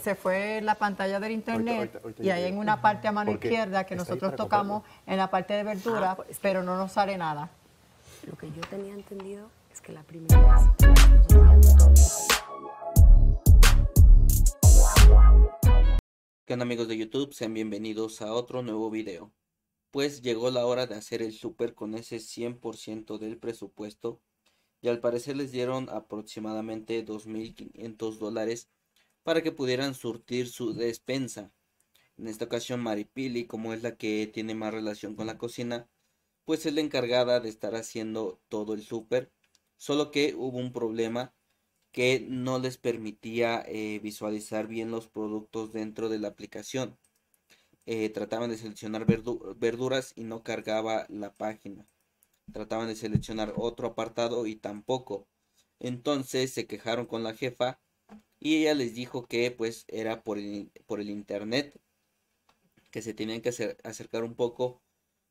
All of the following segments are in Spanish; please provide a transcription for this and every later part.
se fue la pantalla del internet y hay en una parte a mano izquierda que nosotros tocamos en la parte de verdura, ah, pues, pero no nos sale nada. Lo que yo tenía entendido es que la primera vez... ¿Qué onda amigos de YouTube? Sean bienvenidos a otro nuevo video. Pues llegó la hora de hacer el súper con ese 100% del presupuesto y al parecer les dieron aproximadamente 2.500 dólares para que pudieran surtir su despensa. En esta ocasión Maripili, como es la que tiene más relación con la cocina, pues es la encargada de estar haciendo todo el súper, solo que hubo un problema que no les permitía eh, visualizar bien los productos dentro de la aplicación. Eh, trataban de seleccionar verduras y no cargaba la página. Trataban de seleccionar otro apartado y tampoco. Entonces se quejaron con la jefa y ella les dijo que pues era por el, por el internet que se tenían que acercar un poco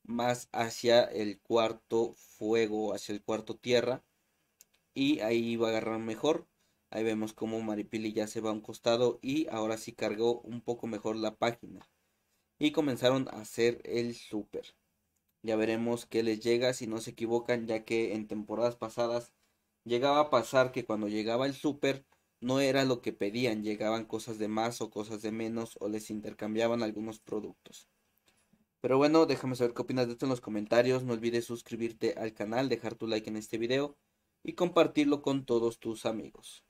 más hacia el cuarto fuego, hacia el cuarto tierra y ahí iba a agarrar mejor. Ahí vemos como Maripili ya se va a un costado y ahora sí cargó un poco mejor la página. Y comenzaron a hacer el súper Ya veremos qué les llega si no se equivocan, ya que en temporadas pasadas llegaba a pasar que cuando llegaba el súper no era lo que pedían, llegaban cosas de más o cosas de menos o les intercambiaban algunos productos. Pero bueno, déjame saber qué opinas de esto en los comentarios, no olvides suscribirte al canal, dejar tu like en este video y compartirlo con todos tus amigos.